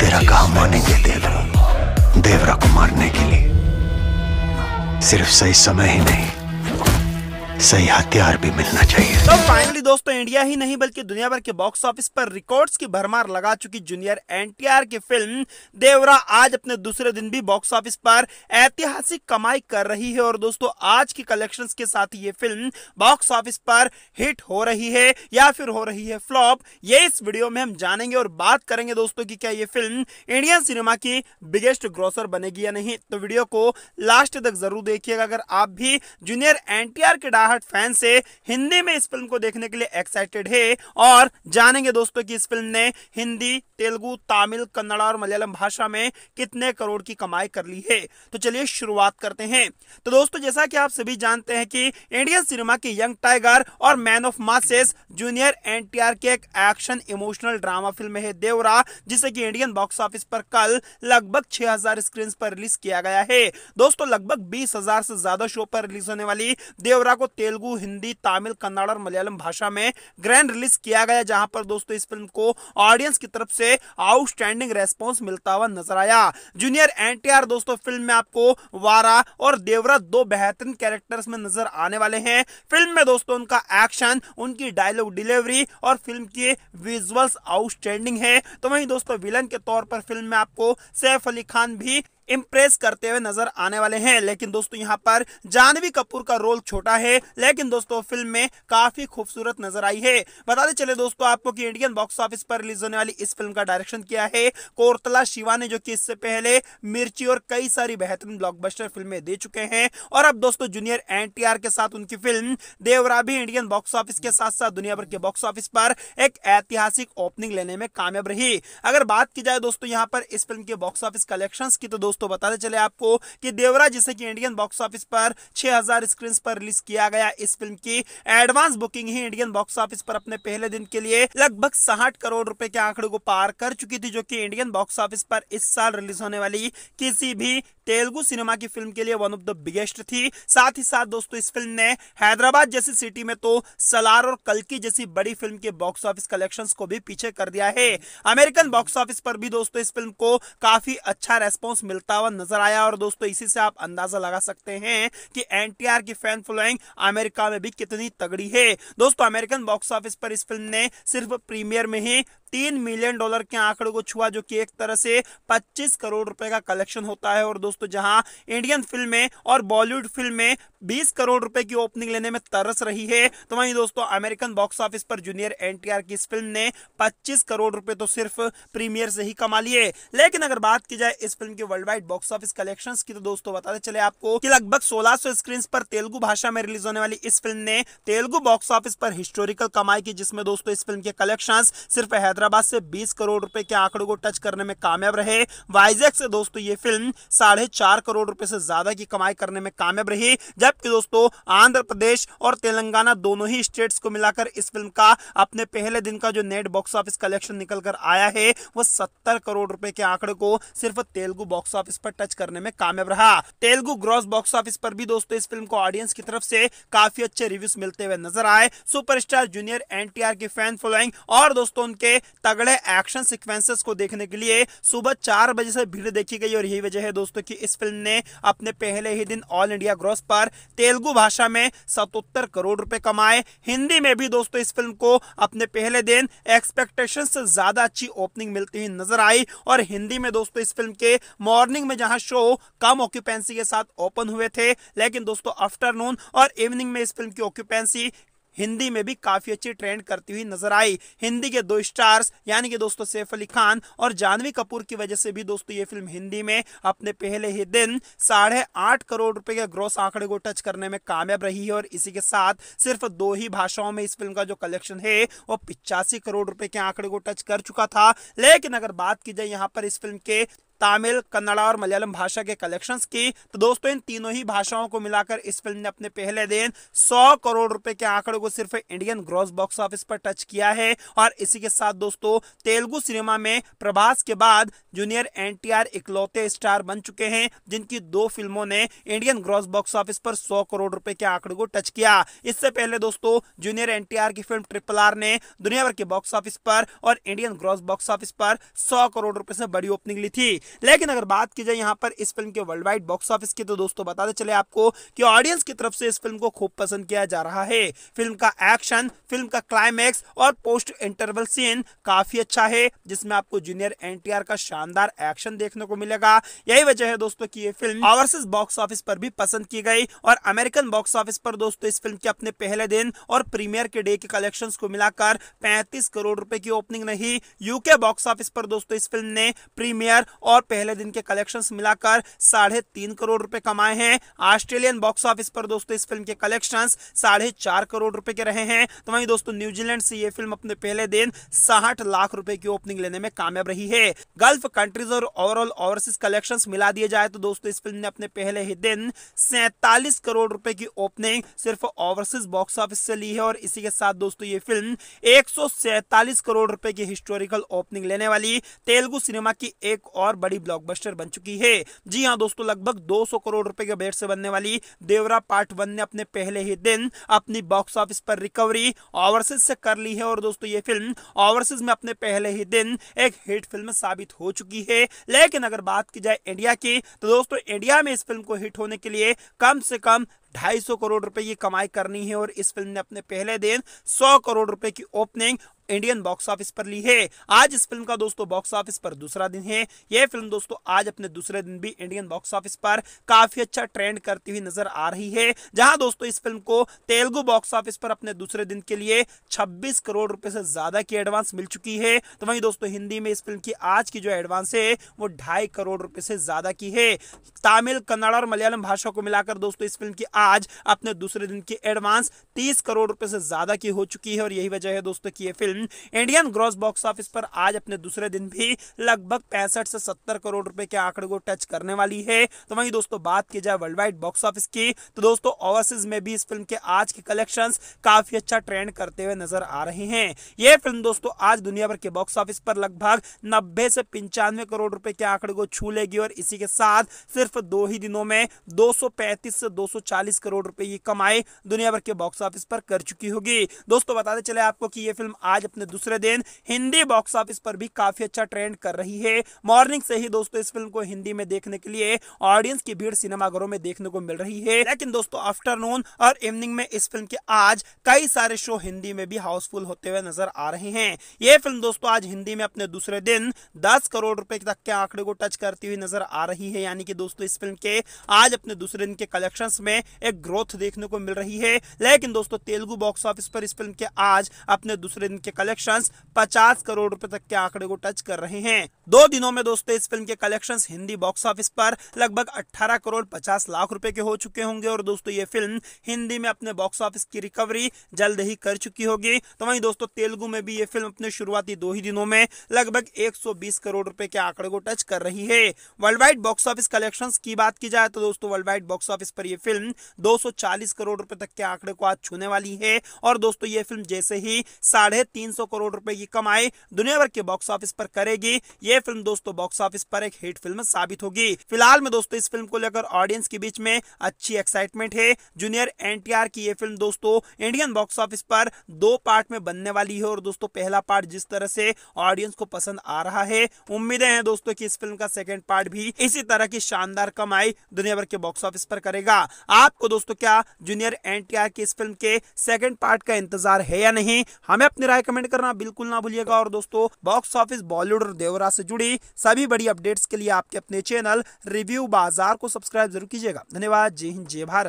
तेरा कहा मानेंगे देवरा देवरा को मारने के लिए सिर्फ सही समय ही नहीं सही हथियार भी मिलना चाहिए तो फाइनली दोस्तों इंडिया ही नहीं बल्कि दुनिया भर के बॉक्स ऑफिस पर रिकॉर्ड्स की भरमार लगा चुकी जूनियर एनटीआर की फिल्म देवरा आज अपने दूसरे दिन भी बॉक्स ऑफिस पर ऐतिहासिक कमाई कर रही है और दोस्तों आज की कलेक्शंस के साथ ये फिल्म बॉक्स ऑफिस पर हिट हो रही है या फिर हो रही है फ्लॉप ये इस वीडियो में हम जानेंगे और बात करेंगे दोस्तों की क्या ये फिल्म इंडियन सिनेमा की बिगेस्ट ग्रोसर बनेगी या नहीं तो वीडियो को लास्ट तक जरूर देखिएगा अगर आप भी जूनियर एन के खिलखिलाहट फैन से हिंदी में इस फिल्म को देखने के लिए एक्साइटेड है और जानेंगे दोस्तों कि इस फिल्म ने हिंदी तेलुगु तमिल कन्नड़ा और मलयालम भाषा में कितने करोड़ की कमाई कर ली है तो चलिए शुरुआत करते हैं तो दोस्तों जैसा कि आप सभी जानते हैं कि इंडियन सिनेमा की यंग टाइगर और man of masses junior NTR के एक एक्शन इमोशनल ड्रामा फिल्म है देवरा जिसे कि इंडियन बॉक्स ऑफिस पर कल लगभग 6000 स्क्रीन पर रिलीज किया गया है दोस्तों लगभग 20000 से ज्यादा शो पर रिलीज होने वाली देवरा को तेलुगु हिंदी तमिल कन्नड़ और मलयालम भाषा में ग्रैंड रिलीज किया गया जहां पर दोस्तों इस फिल्म को ऑडियंस की तरफ से आउटस्टैंडिंग रेस्पॉन्स मिलता हुआ नजर आया जूनियर एन दोस्तों फिल्म में आपको वारा और देवरा दो बेहतरीन कैरेक्टर्स में नजर आने वाले हैं फिल्म में दोस्तों उनका एक्शन उनकी डायलॉग डिलीवरी और फिल्म के विजुअल्स आउटस्टैंडिंग है तो वहीं दोस्तों विलन के तौर पर फिल्म में आपको सैफ अली खान भी इम्प्रेस करते हुए नजर आने वाले हैं लेकिन दोस्तों यहाँ पर जानवी कपूर का रोल छोटा है लेकिन दोस्तों फिल्म में काफी खूबसूरत नजर आई है बताते चले दोस्तों आपको कि इंडियन बॉक्स ऑफिस पर रिलीज होने वाली इस फिल्म का डायरेक्शन किया है कोरतला शिवा ने जो कि इससे पहले मिर्ची और कई सारी बेहतरीन ब्लॉकबस्टर फिल्में दे चुके हैं और अब दोस्तों जूनियर एनटीआर के साथ उनकी फिल्म देवरा भी इंडियन बॉक्स ऑफिस के साथ साथ दुनिया भर के बॉक्स ऑफिस पर एक ऐतिहासिक ओपनिंग लेने में कामयाब रही अगर बात की जाए दोस्तों यहाँ पर इस फिल्म के बॉक्स ऑफिस कलेक्शन की तो दोस्तों दोस्तों बताते चले आपको कि देवरा जिसे कि इंडियन बॉक्स ऑफिस पर 6000 स्क्रीन पर रिलीज किया गया इस फिल्म की एडवांस बुकिंग ही इंडियन बॉक्स ऑफिस पर अपने पहले दिन के लिए लगभग साठ करोड़ रुपए के आंकड़े को पार कर चुकी थी जो की इंडियन बॉक्स ऑफिस पर इस साल रिलीज होने वाली किसी भी तेलुगु सिनेमा की फिल्म के लिए वन ऑफ द बिगेस्ट थी साथ ही साथ दोस्तों इस फिल्म ने हैदराबाद जैसी सिटी में तो सलार और कलकी जैसी बड़ी फिल्म के बॉक्स ऑफिस कलेक्शंस को भी पीछे कर दिया है अमेरिकन बॉक्स ऑफिस पर भी दोस्तों इस फिल्म को काफी अच्छा रेस्पॉन्स मिलता गिरता हुआ नजर आया और दोस्तों इसी से आप अंदाजा लगा सकते हैं कि एनटीआर की फैन फॉलोइंग अमेरिका में भी कितनी तगड़ी है दोस्तों अमेरिकन बॉक्स ऑफिस पर इस फिल्म ने सिर्फ प्रीमियर में ही तीन मिलियन डॉलर के आंकड़े को छुआ जो कि एक तरह से 25 करोड़ रुपए का कलेक्शन होता है और दोस्तों जहां इंडियन में और बॉलीवुड फिल्म में 20 करोड़ रुपए की ओपनिंग लेने में तरस रही है तो वहीं दोस्तों अमेरिकन बॉक्स ऑफिस पर जूनियर एनटीआर की इस फिल्म ने 25 करोड़ रुपए तो सिर्फ प्रीमियर से ही कमा लिए लेकिन अगर बात की जाए इस फिल्म के worldwide box office collection की तो दोस्तों बताते चले आपको कि लगभग सोलह स्क्रीन पर तेलुगु भाषा में रिलीज होने वाली इस फिल्म ने तेलुगु बॉक्स ऑफिस पर हिस्टोरिकल कमाई की जिसमें दोस्तों इस फिल्म के कलेक्शन सिर्फ हैदराबाद से बीस करोड़ रुपए के आंकड़े को टच करने में कामयाब रहे वाइजैक से दोस्तों ये फिल्म साढ़े चार करोड़ रुपए से ज्यादा की कमाई करने में कामयाब रही जबकि दोस्तों आंध्र प्रदेश और तेलंगाना दोनों ही स्टेट्स को मिलाकर इस फिल्म का अपने पहले दिन का जो नेट बॉक्स ऑफिस कलेक्शन निकल कर आया है वो सत्तर करोड़ रुपए के आंकड़े को सिर्फ तेलुगु बॉक्स ऑफिस पर टच करने में कामयाब रहा तेलुगु ग्रॉस बॉक्स ऑफिस पर भी दोस्तों इस फिल्म को ऑडियंस की तरफ से काफी अच्छे रिव्यूज मिलते हुए नजर आए सुपरस्टार जूनियर एनटीआर की फैन फॉलोइंग और दोस्तों उनके तगड़े एक्शन सिक्वेंसेस को देखने के लिए सुबह चार बजे से भीड़ देखी गई और यही वजह है दोस्तों कि इस फिल्म ने अपने पहले ही दिन ऑल इंडिया ग्रॉस पर तेलुगु भाषा में सतोत्तर करोड़ रुपए कमाए हिंदी में भी दोस्तों इस फिल्म को अपने पहले दिन एक्सपेक्टेशन से ज्यादा अच्छी ओपनिंग मिलती हुई नजर आई और हिंदी में दोस्तों इस फिल्म के मॉर्निंग में जहां शो कम ऑक्यूपेंसी के साथ ओपन हुए थे लेकिन दोस्तों आफ्टरनून और इवनिंग में इस फिल्म की ऑक्यूपेंसी हिंदी में भी काफी अच्छी ट्रेंड करती हुई नजर आई हिंदी के दो स्टार्स यानी कि दोस्तों सैफ अली खान और जानवी कपूर की वजह से भी दोस्तों ये फिल्म हिंदी में अपने पहले ही दिन साढ़े आठ करोड़ रुपए के ग्रोस आंकड़े को टच करने में कामयाब रही है और इसी के साथ सिर्फ दो ही भाषाओं में इस फिल्म का जो कलेक्शन है वो पिचासी करोड़ रुपए के आंकड़े को टच कर चुका था लेकिन अगर बात की जाए यहाँ पर इस फिल्म के तमिल कन्नड़ा और मलयालम भाषा के कलेक्शंस की तो दोस्तों इन तीनों ही भाषाओं को मिलाकर इस फिल्म ने अपने पहले दिन 100 करोड़ रुपए के आंकड़े को सिर्फ इंडियन ग्रॉस बॉक्स ऑफिस पर टच किया है और इसी के साथ दोस्तों तेलुगु सिनेमा में प्रभास के बाद जूनियर एन इकलौते स्टार बन चुके हैं जिनकी दो फिल्मों ने इंडियन ग्रॉस बॉक्स ऑफिस पर सौ करोड़ रुपए के आंकड़े को टच किया इससे पहले दोस्तों जूनियर एन की फिल्म ट्रिपल आर ने दुनिया भर के बॉक्स ऑफिस पर और इंडियन ग्रॉस बॉक्स ऑफिस पर सौ करोड़ रुपए से बड़ी ओपनिंग ली थी लेकिन अगर बात की जाए यहाँ पर इस फिल्म के वर्ल्ड वाइड बॉक्स ऑफिस की तो दोस्तों बताते चले आपको कि ऑडियंस की तरफ से इस फिल्म को खूब पसंद किया जा रहा है फिल्म का एक्शन फिल्म का क्लाइमैक्स और पोस्ट इंटरवल सीन काफी अच्छा है जिसमें आपको जूनियर एन का शानदार एक्शन देखने को मिलेगा यही वजह है दोस्तों की ये फिल्म ओवरसीज बॉक्स ऑफिस पर भी पसंद की गई और अमेरिकन बॉक्स ऑफिस पर दोस्तों इस फिल्म के अपने पहले दिन और प्रीमियर के डे के कलेक्शन को मिलाकर पैंतीस करोड़ रुपए की ओपनिंग रही यूके बॉक्स ऑफिस पर दोस्तों इस फिल्म ने प्रीमियर और और पहले दिन के कलेक्शन मिलाकर साढ़े तीन करोड़ रुपए कमाए हैं ऑस्ट्रेलियन बॉक्स ऑफिस पर दोस्तों इस फिल्म के कलेक्शन साढ़े चार करोड़ रुपए के रहे हैं तो वहीं दोस्तों न्यूजीलैंड से ये फिल्म अपने पहले दिन साठ लाख रुपए की ओपनिंग लेने में कामयाब रही है गल्फ कंट्रीज और ओवरऑल ओवरसीज कलेक्शन मिला दिए जाए तो दोस्तों इस फिल्म ने अपने पहले ही दिन सैतालीस करोड़ रुपए की ओपनिंग सिर्फ ओवरसीज बॉक्स ऑफिस से ली है और इसी के साथ दोस्तों ये फिल्म एक करोड़ रुपए की हिस्टोरिकल ओपनिंग लेने वाली तेलुगु सिनेमा की एक और बड़ी ब्लॉकबस्टर बन चुकी है जी हाँ दोस्तों लगभग 200 करोड़ रुपए के बेट से बनने वाली देवरा पार्ट वन ने अपने पहले ही दिन अपनी बॉक्स ऑफिस पर रिकवरी ओवरसीज से कर ली है और दोस्तों ये फिल्म ओवरसीज में अपने पहले ही दिन एक हिट फिल्म साबित हो चुकी है लेकिन अगर बात की जाए इंडिया की तो दोस्तों इंडिया में इस फिल्म को हिट होने के लिए कम से कम ढाई सौ करोड़ रुपए की कमाई करनी है और इस फिल्म ने अपने पहले दिन सौ करोड़ रुपए की ओपनिंग इंडियन बॉक्स ऑफिस पर ली है आज इस फिल्म का दोस्तों बॉक्स ऑफिस पर दूसरा दिन है यह फिल्म दोस्तों आज अपने दूसरे दिन भी इंडियन बॉक्स ऑफिस पर काफी अच्छा ट्रेंड करती हुई नजर आ रही है जहां दोस्तों इस फिल्म को तेलुगु बॉक्स ऑफिस पर अपने दूसरे दिन के लिए छब्बीस करोड़ रुपए से ज्यादा की एडवांस मिल चुकी है तो वही दोस्तों हिंदी में इस फिल्म की आज की जो एडवांस है वो ढाई करोड़ रुपए से ज्यादा की है तमिल कन्नड़ और मलयालम भाषा को मिलाकर दोस्तों इस फिल्म की आज अपने दूसरे दिन की एडवांस तीस करोड़ रुपए से ज्यादा की हो चुकी है और यही वजह है दोस्तों की यह film Indian gross box office पर आज अपने दूसरे दिन भी लगभग पैंसठ से सत्तर करोड़ रुपए के आंकड़े को टच करने वाली है तो वहीं दोस्तों बात की जाए वर्ल्ड वाइड बॉक्स ऑफिस की तो दोस्तों ओवरसीज में भी इस फिल्म के आज के कलेक्शन काफी अच्छा ट्रेंड करते हुए नजर आ रहे हैं ये फिल्म दोस्तों आज दुनिया भर के बॉक्स ऑफिस पर लगभग नब्बे से पंचानवे करोड़ रुपए के आंकड़े को छू लेगी और इसी के साथ सिर्फ दो ही दिनों में दो से दो करोड़ रुपए की कमाई दुनिया भर के बॉक्स ऑफिस पर कर चुकी होगी दोस्तों बताते चले आपको कि ये फिल्म आज अपने दूसरे दिन हिंदी बॉक्स ऑफिस पर भी काफी अच्छा ट्रेंड कर रही है मॉर्निंग से ही दोस्तों इस फिल्म को हिंदी में देखने के लिए ऑडियंस की भीड़ सिनेमाघरों में देखने को मिल रही है लेकिन दोस्तों आफ्टरनून और इवनिंग में इस फिल्म के आज कई सारे शो हिंदी में भी हाउसफुल होते हुए नजर आ रहे हैं ये फिल्म दोस्तों आज हिंदी में अपने दूसरे दिन दस करोड़ रुपए तक के आंकड़े को टच करती हुई नजर आ रही है यानी कि दोस्तों इस फिल्म के आज अपने दूसरे दिन के कलेक्शन में एक ग्रोथ देखने को मिल रही है लेकिन दोस्तों तेलुगु बॉक्स ऑफिस पर इस फिल्म के आज अपने दूसरे दिन के कलेक्शंस 50 करोड़ रुपए तक के आंकड़े को टच कर रहे हैं दो दिनों में दोस्तों इस फिल्म के कलेक्शंस हिंदी बॉक्स ऑफिस पर लगभग 18 करोड़ 50 लाख रुपए के हो चुके होंगे और दोस्तों ये फिल्म हिंदी में अपने बॉक्स ऑफिस की रिकवरी जल्द ही कर चुकी होगी तो वही दोस्तों तेलुगु में भी ये फिल्म अपने शुरुआती दो ही दिनों में लगभग एक करोड़ रूपए के आंकड़े को टच कर रही है worldwide box office collection की बात की जाए तो दोस्तों वर्ल्ड वाइड बॉक्स ऑफिस पर यह फिल्म दो करोड़ रुपए तक के आंकड़े को आज छूने वाली है और दोस्तों ये फिल्म जैसे ही साढ़े 300 करोड़ रुपए की कमाई दुनिया भर के बॉक्स ऑफिस पर करेगी ये फिल्म दोस्तों बॉक्स ऑफिस पर एक हिट फिल्म साबित होगी फिलहाल में दोस्तों इस फिल्म को लेकर ऑडियंस के बीच में अच्छी एक्साइटमेंट है जूनियर एनटीआर की ये फिल्म दोस्तों इंडियन बॉक्स ऑफिस पर दो पार्ट में बनने वाली है और दोस्तों पहला पार्ट जिस तरह से ऑडियंस को पसंद आ रहा है उम्मीदें हैं दोस्तों की इस फिल्म का सेकेंड पार्ट भी इसी तरह की शानदार कमाई दुनिया भर के बॉक्स ऑफिस पर करेगा आपको दोस्तों क्या जूनियर एनटीआर की इस फिल्म के सेकेंड पार्ट का इंतजार है या नहीं हमें अपनी राय कमेंट करना बिल्कुल ना भूलिएगा और दोस्तों बॉक्स ऑफिस बॉलीवुड और देवरा से जुड़ी सभी बड़ी अपडेट्स के लिए आपके अपने चैनल रिव्यू बाजार को सब्सक्राइब जरूर कीजिएगा धन्यवाद जय हिंद जय भारत